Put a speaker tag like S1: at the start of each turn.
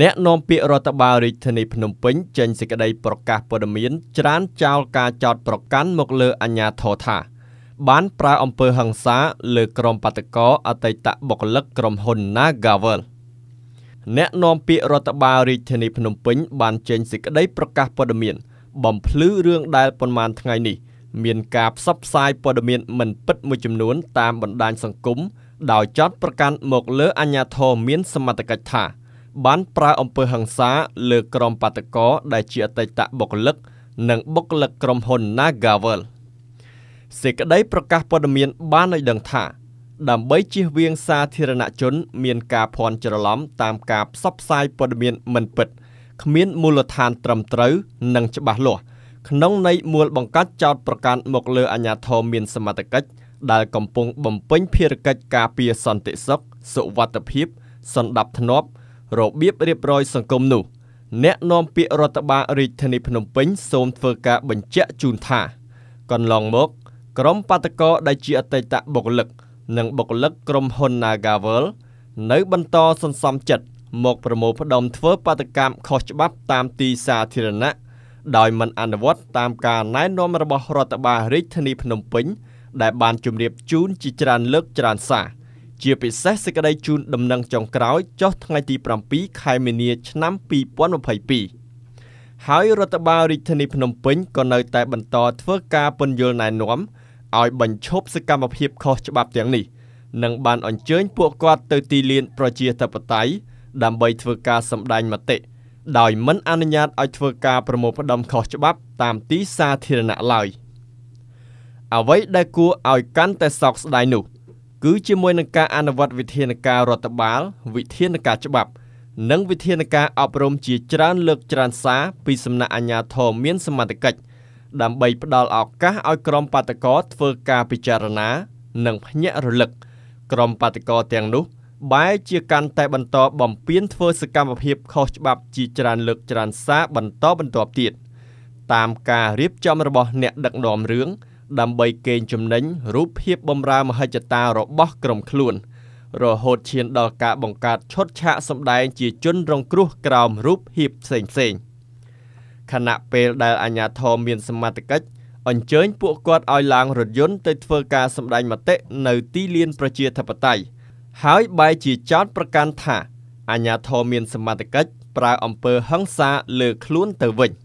S1: អ្នកនាំពាក្យរដ្ឋបាលរាជធានីភ្នំពេញចេញសេចក្តីប្រកាសព័ត៌មានច្រានចោលការចោទប្រកាន់មកលើអាជ្ញាធរថាបានប្រើអំពើហិង្សាលើក្រុមបាតកោអតីតបុគ្គលិកក្រុមហ៊ុន Nagavel អ្នកនាំពាក្យរដ្ឋបាលរាជធានីភ្នំពេញបានចេញសេចក្តីប្រកាសព័ត៌មាន បំភ្លឺរឿងដែលប៉ុន្មានថ្ងៃនេះមានការផ្សព្វផ្សាយព័ត៌មានមិនពិតមួយចំនួនតាមបណ្ដាញសង្គមដោយចោទប្រកាន់មកលើអាជ្ញាធរមានសមត្ថកិច្ចថាបានប្រើអំពើហិង្សាលើក្រុមបាតកោដែលជាអតីតបុគ្គលិកនិងបុគ្គលិកក្រុមហ៊ុន Nagavel សេចក្តីប្រកាសព័ត៌មាន បានឲ្យដឹងថាដើម្បីជៀសវាងសាធារណជន មានការភ័ន្តច្រឡំតាមការផ្សព្វផ្សាយព័ត៌មានមិនពិតគ្មានមូលដ្ឋានត្រឹមត្រូវ និងច្បាស់លាស់ក្នុងន័យមូលបង្កាត់ចោតប្រកាន់មកលើអាញាធមមានសមត្ថកិច្ចដែល កំពុងបំពេញភារកិច្ចការពារសន្តិសុខសុវត្ថិភាពសន្តិភាពធ្នាប់របៀបរៀបរយសង្គមនោះអ្នកនាំពាក្យរដ្ឋបាលរាជធានីភ្នំពេញសូមធ្វើការបញ្ជាក់ជូនថាកន្លងមក ក្រុមបាតកោដែលជាអតីតបុគ្គលិកនិងបុគ្គលិកក្រុមហ៊ុន Nagavel នៅបន្តសន្សំចិត្តមកប្រមូលផ្ដុំធ្វើបាតកម្មខុសច្បាប់តាមទីសាធារណៈដោយមិនអនុវត្តតាមការណែនាំរបស់រដ្ឋបាលរាជធានីភ្នំពេញដែលបានជម្រាបជូនជាច្រើនលើកច្រើនសារជាពិសេសសេចក្តីជូនដំណឹងចុងក្រោយចុះថ្ងៃទី7ខែមីនា ឆ្នាំ2022ហើយរដ្ឋបាលរាជធានីភ្នំពេញក៏នៅតែបន្តធ្វើការពន្យល់ណែនាំឲ្យបញ្ឈប់សកម្មភាពខុសច្បាប់ទាំងនេះនិង បានអញ្ជើញពួកគាត់ទៅទីលានប្រជាធិបតេយ្យដើម្បីធ្វើការសម្ដែងមតិដោយមិនអនុញ្ញាតឲ្យធ្វើការប្រមូលផ្ដុំខុសច្បាប់តាមទីសាធារណៈឡើយអ្វីដែលគួរឲ្យកាន់តែសោកស្ដាយនោះគឺជាមួយនឹងការអនុវត្តវិធានការរដ្ឋបាលវិធានការច្បាប់ និងវិធានការអប់រំជាច្រើនលើកច្រើនសារពីសំណាក់អាជ្ញាធរមានសមត្ថកិច្ចដើម្បីផ្ដល់ឱកាសឲ្យក្រុមបាតកោធ្វើការពិចារណានិងភ្ញាក់រលឹក ក្រុមបាតកោទាំងនោះ បែជាកាន់តែបន្តបំពេញធ្វើសកម្មភាពខុសច្បាប់ជាច្រើនលើកច្រើនសារបន្តបន្ទាប់ទៀតតាមការរៀបចំរបស់អ្នកដឹកនាំរឿងដើម្បីកេងចំណេញរូបភាពបំរើមហិច្ឆតារបស់ក្រុមខ្លួន រហូតឈានដល់ការបង្កើតឈុតឆាកសម្ដែងជាជនរងគ្រោះក្រោមរូបភាពផ្សេងៗខណៈពេលដែលអាជ្ញាធរមាន សមត្ថកិច្ចអញ្ជើញពួកគាត់ឲ្យឡើងរថយន្តទៅធ្វើការសម្ដែងមតិនៅទីលាន ប្រជាធិបតេយ្យហើយបែរជាចោទប្រកាន់ថាអាជ្ញាធរមានសមត្ថកិច្ចប្រើអំពើហិង្សាលើ ខ្លួនទៅវិញ។